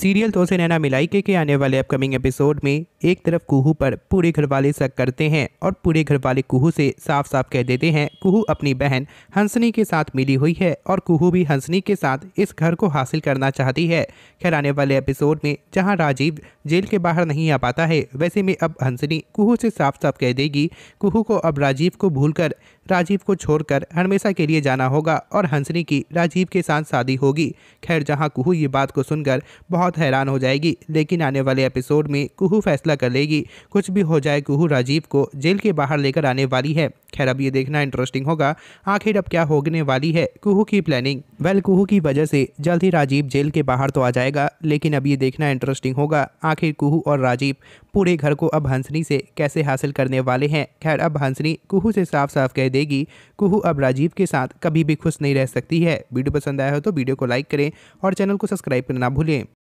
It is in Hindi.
सीरियल तो नैना मिलाइके के आने वाले अपकमिंग एपिसोड में एक तरफ कुहू पर पूरे घर वाले शक करते हैं और पूरे घर वाले कुहू से साफ साफ कह देते हैं कुहू अपनी बहन हंसनी के साथ मिली हुई है और कुहू भी हंसनी के साथ इस घर को हासिल करना चाहती है खैर आने वाले एपिसोड में जहाँ राजीव जेल के बाहर नहीं आ पाता है वैसे में अब हंसनी कुहू से साफ साफ कह देगी कुहू को अब राजीव को भूल राजीव को छोड़कर हमेशा के लिए जाना होगा और हंसनी की राजीव के साथ शादी होगी खैर जहाँ कुहू ये बात को सुनकर बहुत हैरान हो जाएगी लेकिन आने वाले एपिसोड में कुहू फैसला कर लेगी कुछ भी हो जाए कुहू राजीव को जेल के बाहर लेकर आने वाली है खैर अब ये देखना इंटरेस्टिंग होगा आखिर अब क्या होने वाली है कुहू की प्लानिंग वेल कुहू की वजह से जल्द ही राजीव जेल के बाहर तो आ जाएगा लेकिन अब ये देखना इंटरेस्टिंग होगा आखिर कुहू और राजीव पूरे घर को अब हंसनी से कैसे हासिल करने वाले हैं खैर अब हंसनी कुहू से साफ साफ कह देगी कुहू अब राजीव के साथ कभी भी खुश नहीं रह सकती है वीडियो पसंद आया हो तो वीडियो को लाइक करें और चैनल को सब्सक्राइब करना भूलें